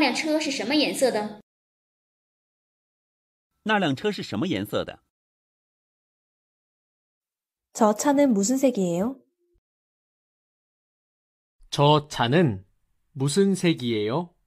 那辆车是什么颜色的？那辆车是什么颜色的？저차는무슨색이에 요？ 저차는무슨색이에 요？